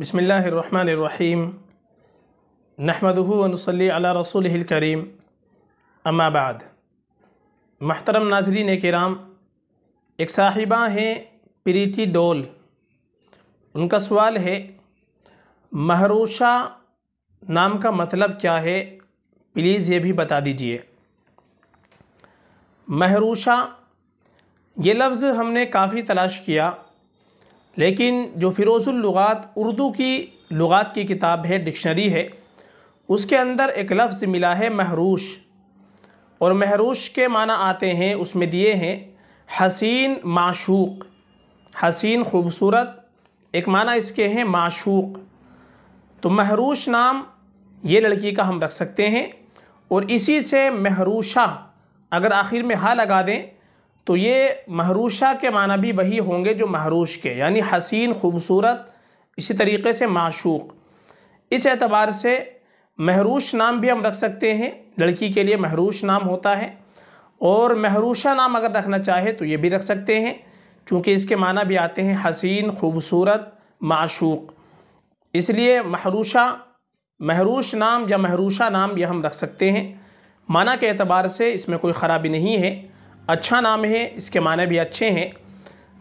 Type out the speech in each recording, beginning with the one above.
बसमीम नहमदूनसली रसूल करीम अम्माबाद महतरम नाजरीन कराम एक साहिबा हैं प्रीति डोल उनका सवाल है महरूशा नाम का मतलब क्या है प्लीज़ ये भी बता दीजिए महरूशा ये लफ्ज़ हमने काफ़ी तलाश किया लेकिन जो फ़िरोज़ुल्लुगात उर्दू की लुगात की किताब है डिक्शनरी है उसके अंदर एक लफ्ज़ मिला है महरूश और महरूश के माना आते हैं उसमें दिए हैं हसीन माशूक हसीन खूबसूरत एक माना इसके हैं माशूक तो महरूश नाम ये लड़की का हम रख सकते हैं और इसी से महरूशा अगर आखिर में हा लगा दें तो ये महरूशा के माना भी वही होंगे जो महरूश के यानी हसीन खूबसूरत इसी तरीके से माशूक इस एतबार से महरूश नाम भी हम रख सकते हैं लड़की के लिए महरूश नाम होता है और महरूशा नाम अगर रखना चाहे तो ये भी रख सकते हैं चूँकि इसके माना भी आते हैं हसीन खूबसूरत माशूक इसलिए महरूशा महरूश नाम या महरूशा नाम यह हम रख सकते हैं माना के अतबार से इसमें कोई ख़राबी नहीं है अच्छा नाम है इसके माने भी अच्छे हैं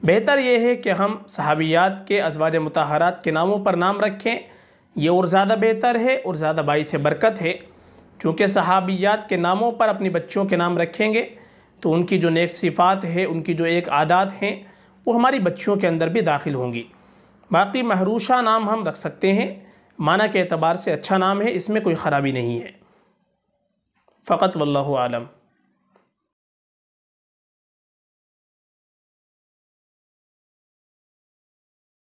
बेहतर ये है कि हम सहाबियात के अजवाज मतहरात के नामों पर नाम रखें ये और ज़्यादा बेहतर है और ज़्यादा बाईस बरकत है चूँकि सहाबियात के नामों पर अपनी बच्चियों के नाम रखेंगे तो उनकी जो नेक सिफ़ात है उनकी जो एक आदात हैं वो हमारी बच्चियों के अंदर भी दाखिल होंगी बाकी महरूषा नाम हम रख सकते हैं माना के अतबार से अच्छा नाम है इसमें कोई ख़राबी नहीं है फ़कत वल्लम